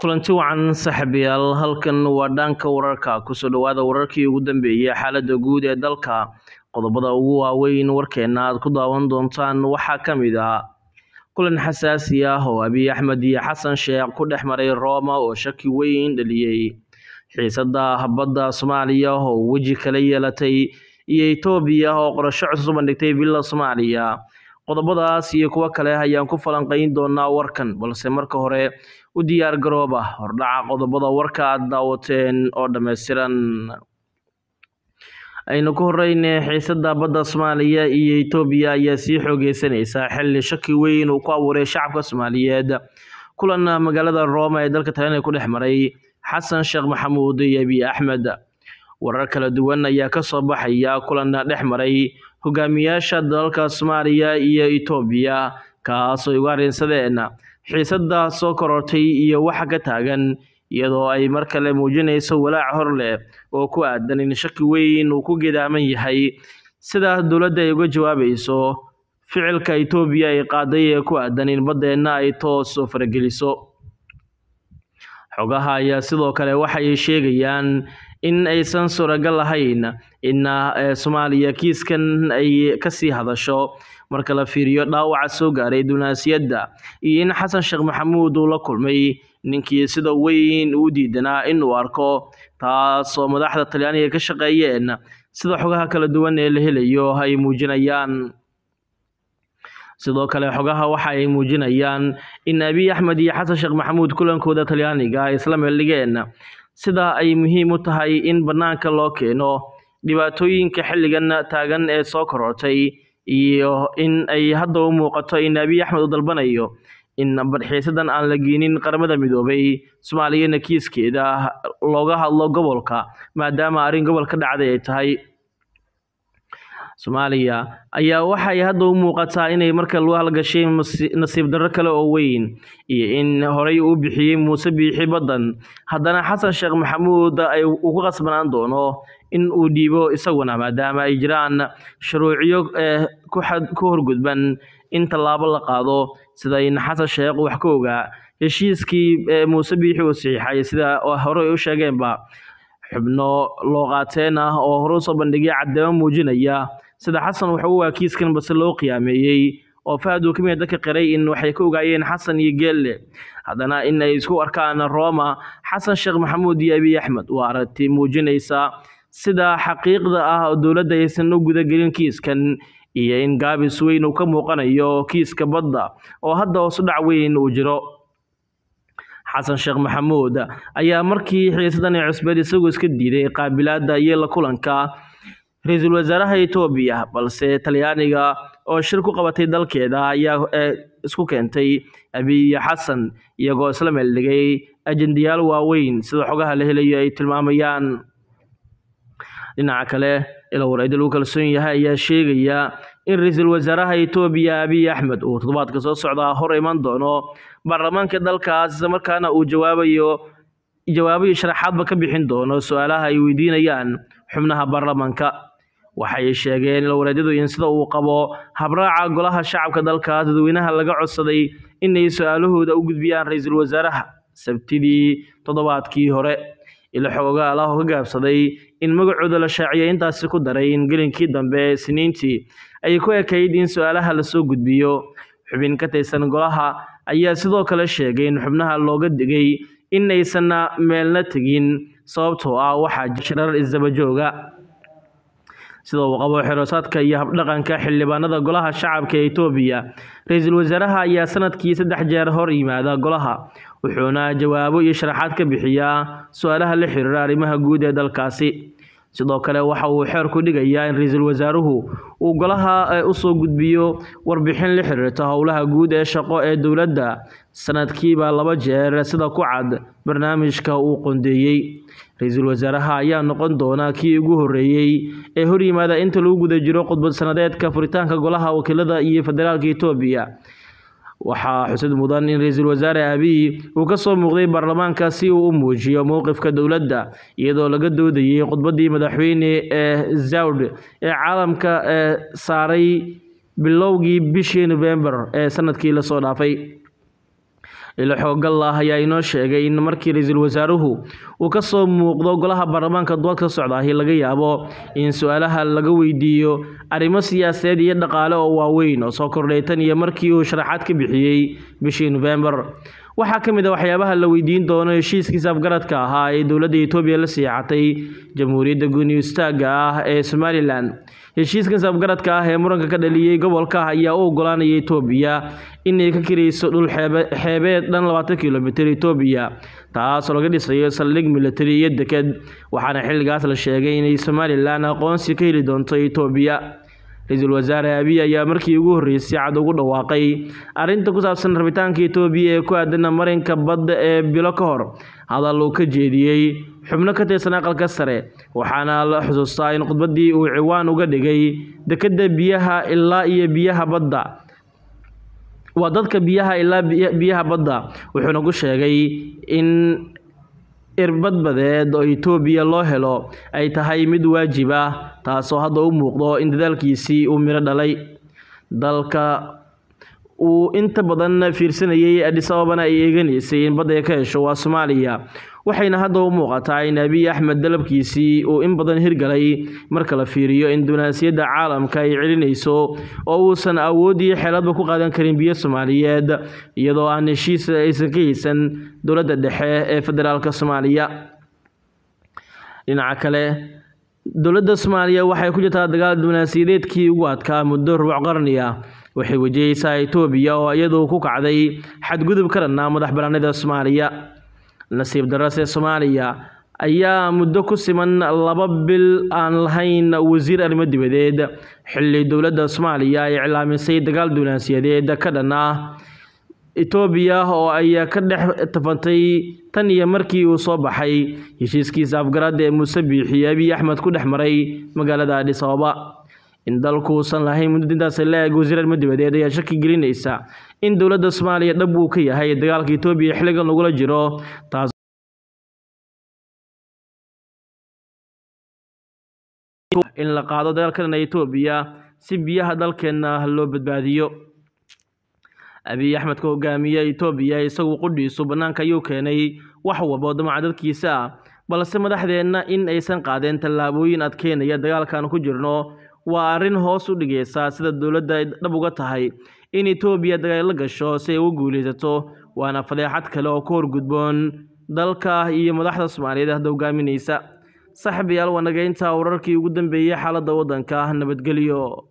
kulanti wacan saaxiibayaal halkan waa dhaanka wararka kusoo dhawaada wararkii ugu dambeeyey xaaladda guud ee dalka qodobada ugu waaweyn warkeenna aad ku daawan doontaan waxaa ka mid ah kulan xasaasi ah oo abiy axmed iyo xasan sheekh ku dhex maray roma oo shaki weyn dhaliyey xiisadda habadda soomaaliya oo weji kala yeelatay iyo etoobiya oo qorasho cusub bandhigtay villa soomaaliya qodobadaas iyo kuwo kale ayaan ku falanqayn doonaa warkan balse marka hore u diyaar garooba ah, hordhaca qodobada warka aad daawateen oo dhammaystiran aynu ku horeyne xiisadda badda soomaaliya iyo etoobiya ayaa sii xoogeysanaysaa xilli shaki weyn uu ku abuuray shacabka soomaaliyeed kulan magaalada roma ee dalka talyaaniga ku dhex maray xasan sheekh maxamuud iyo abiy axmed warar kala duwan ayaa ka soo baxaya kulan dhex maray hogaamiyaasha dalalka Soomaaliya iyo etoobiya kaasoo uga arrinsadeen xiisadda soo korortay iyo waxa ka taagan iyadoo ay mar kale muujinayso walaac hor leh oo ku aadan in shaki weyn uu ku gidaaman yahay sida dowladda ay uga jawaabayso ficilka etoobiya ay qaaday ee ku aadan in baddeenna ay toos u farageliso xogaha ayaa sidoo kale waxay sheegayaan in aysan suuragal ahayn in eh, soomaaliya kiiskan ay kasii hadasho marka la fiiriyo dhaawaca soo gaaray dunaasiyadda iyo in xasan sheekh maxamuud uu la kulmay ninkii sida weyn uu diidanaa inuu arko taasoo madaxda talyaaniga ka shaqeeyeen sida xogaha kala duwan ee la helayo ay muujinayaan sidoo kale xogaha waxa ay muujinayaan in abiy axmed iyo xasan sheekh maxamuud kulankooda talyaaniga ay isla meel dhigeen sidaa ay muhiim u tahay in bannaanka loo keeno dhibaatooyinka xilligan taagan ee soo korortay iyo in ay hadda u muuqato in abiy axmed u dalbanayo in badxiisadan aan la geenin qaramada midoobay soomaaliyana kiiskeeda looga hadlo gobolka maadaama arrin gobolka dhacday ay tahay soomaaliya ayaa waxay hadda u muuqataa inay marka loo halgashay nasiib darro kale oo weyn iyo in horey uu bixiyey muuse biixi badan haddana xasan sheekh maxamuud ay ugu qasbanaan doono in uu dhiibo isaguna maadaama ay jiraan shuruuciyo eh, ku horgudban in tallaabo la qaado sidayna xasan sheekh wax ka ogaa heshiiskii eh, muuse biixi uu saxiixay sida hore u sheegeenba xubno loo qaateen ah oo hore usoo bandhigya caddeemo muujinaya sida xasan wuxuu u waakiiskan base loo qiyaameeyey oo fahaduu ka mid dadka qiray in waxay ka ogaayeen xasan iyo geelle haddana inay isku arkaan roma xasan sheekh maxamuud iyo abiy axmed waa aragti muujinaysa sida xaqiiqda ah oo dowladda aysan u gudagelin kiiskan iyo in gaabis weyn uu ka muuqanayo kiiska badda oo hadda hoos weyn uu jiro xasan sheekh maxamuud ayaa markii xiisadan ee cusbeed isagoo iska diiday qaabilaadda iyo la kulanka ra-iisul wasaaraha etoobiya balse Talyaaniga oo shir ku qabatay dalkeeda ayaa eh, isku keentay Abiy Xasan iyagoo isla meel dhigay ajendayaal waaweyn sida xogaha la helayo ay tilmaamayaan dhinaca kale ilowrayda lagu kalsoon yahay ayaa sheegaya in ra-iisul wasaaraha etoobiya Abiy Axmed uu toddobaadka soo socda hor iman doono baarlamaanka dalkaas markaana uu jawaabayo jawaabayo sharaxaadba ka bixin doono su-aalaha ay weydiinayaan xubnaha baarlamaanka waxay sheegeen lowladyadu in sida uu qabo habraaca golaha shacabka dalkaas dadweynaha laga codsaday inay su-aalahooda u gudbiyaan ra-iisul wasaaraha sabtidii toddobaadkii hore ila xoogaa alah ka gaabsaday in magacooda la shaaciyay intaasi ku daray in gelinkii dambe isniintii ay ku ekayd in su-aalaha lasoo gudbiyo xubin ka tirsan golaha ayaa sidoo kale sheegay in xubnaha looga digay inaysana meelna tegin sababtoo ah waxaa shirar isdabajooga sida uu qabo xiroosaadka iyo habdhaqanka xildhibaanada golaha shacabka ee etoobiya ra-iisul wasaaraha ayaa sanadkii saddex jeer hor yimaada golaha wuxuuna jawaabo iyo sharaxaad ka bixiyaa su-aalaha la xiriira arrimaha guud ee dalkaasi sidoo kale waxa uu xeer ku dhigayaa in ra-iisul wasaaruhu uu golaha e, usoo gudbiyo warbixin la xiriirta howlaha guud ee shaqo ee dowladda sanadkiiba laba jeer sida ku cad barnaamijka uu qondeeyey ra-iisul wasaaraha ayaa noqon doona kii ugu horreeyey ee horyimaada inta lagu guda jiro khudbad sanadeedka furitaanka golaha wakiilada iyo federaalka etoobiya waxaa xuseen mudan in ra-iisul wasaare abiy uu ka soo muuqday baarlamaanka si uu u muujiyo mowqifka dowladda iyadoo laga doodayay khudbaddii madaxweyne ee zawd ee caalamka ee saaray bilowgii bishii november ee sanadkii lasoo dhaafay lila xoogallaah ayaa inoo sheegay in markii ra-iisul wasaaruhu uu ka soo muuqdo golaha baarlamaanka duwadka socdaahi laga yaabo in su-aalaha laga weydiiyo arrimo siyaasadeed iyo dhaqaale oo waaweyn oo soo kordhay tan iyo markii uu sharaxaad ka bixiyey bishii nofembar waxaa ka mid a ah waxyaabaha la weydiin doono heshiiskiisa afgaradka ahaa ee dowladda etoobiya la sii jamhuuriyadda gunyustaagga ah ee somalilan heshiiskaas afgaradka ah ee muranka ka dhaliyey gobolka ah ayaa u ogolaanaya etoobiya inay ka kirayso dhul xeebeed dhan labaatan kilomitir etoobiya taasoo laga dhisayo saldhig militari iyo deked waxaana xilligaas la sheegay inay somalilan aqoonsi ka heli doonto etoobiya ra-iisul wasaare abiy ayaa markii ugu horreysay cad ugu dhawaaqay arrinta ku saabsan rabitaanka etoobiya ee ku aadanna marinka badda ee bilo ka hor hadal uu ka jeediyey xubno ka tirsan aqalka sare waxaana la xusuustaa in khudbaddii uu ciwaan uga dhigay dekedda biyaha ilaa iyo biyaha badda waa dadka biyaha ilaa biyaha badda wuxuuna ku sheegay in irbadbadeed oo etoobiya loo helo ay tahay mid waajib ah taasoo hadda u muuqdo in dadaalkiisii uu miro dhalay dalka uu inta badan fiirsanayay adis ababana ay eeganaysay in badda ay ka hesho waa soomaaliya waxayna hadda u muuqataa in abiy axmed dalabkiisii uu in badan hirgalay marka la fiiriyo in dunaasiyadda caalamka ay celinayso oo uusan awood iyo xeeladba ku qaadan karin biyo soomaaliyeed iyadoo aan heshiis aysan ka haysan dowladda dhexe ee federaalka soomaaliya dhinaca kale dowladda soomaaliya waxay ku jirtaa dagaal dunaasiyadeedkii ugu adkaa muddo rubuc qarni ah waxay wajahaysaa itoobiya oo iyadoo ku kacday xadgudub karana dhanna madax banaanida soomaaliya nasiib darase soomaaliya ayaa muddo ku siman laba bil aan lahayn wasiir arrimo dibadeed xilli dowladda soomaaliya ay iclaamisay dagaal duulaansiyadeed ka dhan etoobiya oo ay ka dhex tafantay tan iyo markii uu soo baxay heshiiskiisa afgaraad ee muuse biixiyo abiy axmed ku dhex maray magaalada adhisababa in dalku uusan lahayn mudud intaasi la-eg wasiirarnimo dibadeed ayaa shaki gelinaysa in dowladda soomaaliya dhab uu ka yahay dagaalka etoobiya xilligan lagula jiro taas in la qaado dagaalkadhan etoobiya si biyaha dalkeenna loo badbaadiyo abiy axmed ka hogaamiye etoobiya isagu qudhiisu bannaanka ayuu keenay wax walba damaca dadkiisa ah balse madaxdeenna in aysan qaadeen tallaabooyin adkeynaya dagaalkaanu ku jirno waa arrin hoos u dhigaysa sida dowladda ay dhab uga tahay in etoobiya dagaal gasho si ay ugu guulaysato waana fadeexad kale oo ka horgudboon dalka iyo madaxda soomaaliyeed hadda hogaaminaysa saxib waa nageynta wararkii ugu dambeeyey xaaladda waddanka nabadgelyo